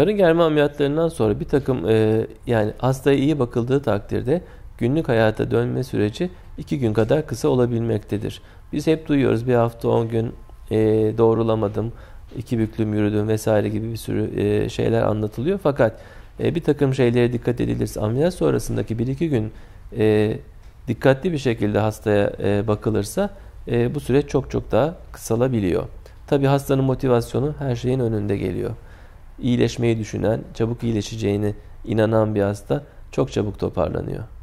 Karın germe ameliyatlarından sonra bir takım e, yani hastaya iyi bakıldığı takdirde günlük hayata dönme süreci iki gün kadar kısa olabilmektedir. Biz hep duyuyoruz bir hafta on gün e, doğrulamadım, iki büklüm yürüdüm vesaire gibi bir sürü e, şeyler anlatılıyor. Fakat e, bir takım şeylere dikkat edilirse ameliyat sonrasındaki bir iki gün e, dikkatli bir şekilde hastaya e, bakılırsa e, bu süreç çok çok daha kısalabiliyor. Tabi hastanın motivasyonu her şeyin önünde geliyor iyileşmeyi düşünen, çabuk iyileşeceğini inanan bir hasta çok çabuk toparlanıyor.